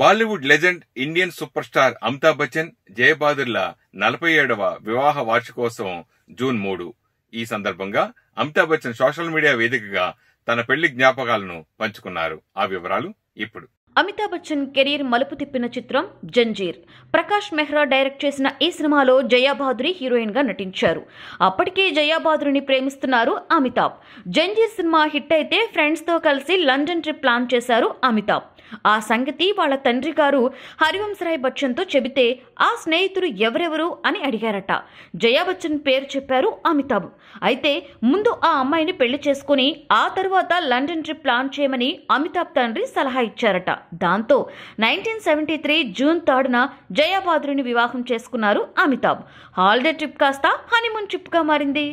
Bollywood legend Indian super star Amitabh Bachchan జయబాదుర్ల నలభై ఏడవ వివాహ వార్షికోత్సవం జూన్ మూడు ఈ సందర్భంగా అమితాబ్ బచ్చన్ సోషల్ మీడియా వేదికగా తన పెళ్లి జ్ఞాపకాలను పంచుకున్నారు ఆ వివరాలు ఇప్పుడు అమితాబ్ బచ్చన్ కెరీర్ మలుపు తిప్పిన చిత్రం జంజీర్ ప్రకాష్ మెహ్రా డైరెక్ట్ చేసిన ఈ సినిమాలో జయాబాదురి హీరోయిన్ గా నటించారు అప్పటికే జయాబాదురిని ప్రేమిస్తున్నారు అమితాబ్ జంజీర్ సినిమా హిట్ అయితే ఫ్రెండ్స్ తో కలిసి లండన్ ట్రిప్ ప్లాన్ చేశారు అమితాబ్ ఆ సంగతి వాళ్ళ తండ్రి గారు హరివంశరాయ్ బచ్చన్తో చెబితే ఆ స్నేహితుడు ఎవరెవరు అని అడిగారట జయా బచ్చన్ పేరు చెప్పారు అమితాబ్ అయితే ముందు ఆ అమ్మాయిని పెళ్లి చేసుకుని ఆ తర్వాత లండన్ ట్రిప్ ప్లాన్ చేయమని అమితాబ్ తండ్రి సలహా ఇచ్చారట దాంతో నైన్టీన్ సెవెంటీ త్రీ జూన్ థర్డ్న జయాబాద్రిని వివాహం చేసుకున్నారు అమితాబ్ హాలిడే ట్రిప్ కాస్త హనీమూన్ ట్రిప్గా మారింది